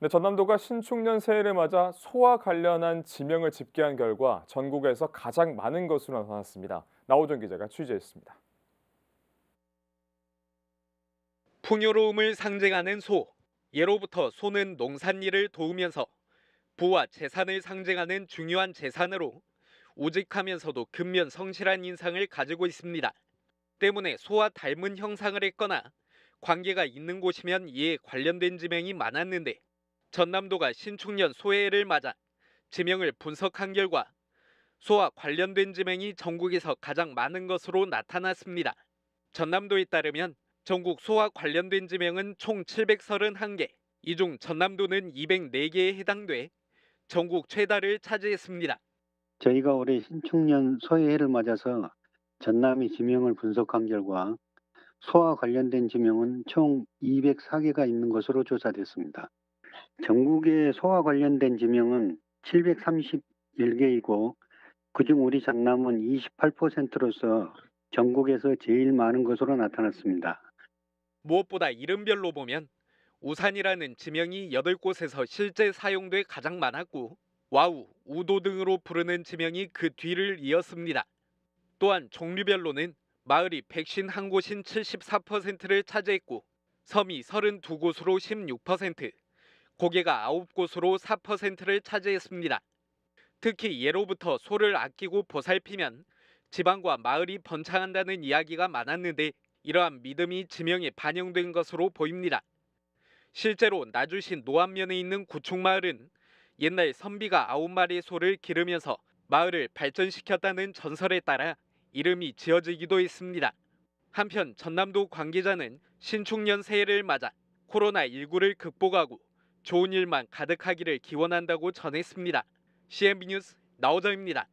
네, 전남도가 신축년 새해를 맞아 소와 관련한 지명을 집계한 결과 전국에서 가장 많은 것으로 나타났습니다. 나오정 기자가 취재했습니다. 풍요로움을 상징하는 소. 예로부터 소는 농산일을 도우면서 부와 재산을 상징하는 중요한 재산으로 오직하면서도 근면 성실한 인상을 가지고 있습니다. 때문에 소와 닮은 형상을 했거나 관계가 있는 곳이면 이에 관련된 지명이 많았는데 전남도가 신축년 소해를 맞아 지명을 분석한 결과 소와 관련된 지명이 전국에서 가장 많은 것으로 나타났습니다. 전남도에 따르면 전국 소와 관련된 지명은 총 731개, 이 중 전남도는 204개에 해당돼 전국 최다를 차지했습니다. 저희가 올해 신축년 소해를 맞아서 전남이 지명을 분석한 결과 소와 관련된 지명은 총 204개가 있는 것으로 조사됐습니다. 전국의 소와 관련된 지명은 731개이고 그중 우리 장남은 28%로서 전국에서 제일 많은 것으로 나타났습니다. 무엇보다 이름별로 보면 우산이라는 지명이 8곳에서 실제 사용돼 가장 많았고 와우, 우도 등으로 부르는 지명이 그 뒤를 이었습니다. 또한 종류별로는 마을이 백신 한 곳인 74%를 차지했고 섬이 32곳으로 16%, 고개가 9곳으로 4%를 차지했습니다. 특히 예로부터 소를 아끼고 보살피면 지방과 마을이 번창한다는 이야기가 많았는데 이러한 믿음이 지명에 반영된 것으로 보입니다. 실제로 나주시 노안면에 있는 구축마을은 옛날 선비가 아홉 마리의 소를 기르면서 마을을 발전시켰다는 전설에 따라 이름이 지어지기도 했습니다. 한편 전남도 관계자는 신축년 새해를 맞아 코로나19를 극복하고 좋은 일만 가득하기를 기원한다고 전했습니다. CNB 뉴스 나오정입니다.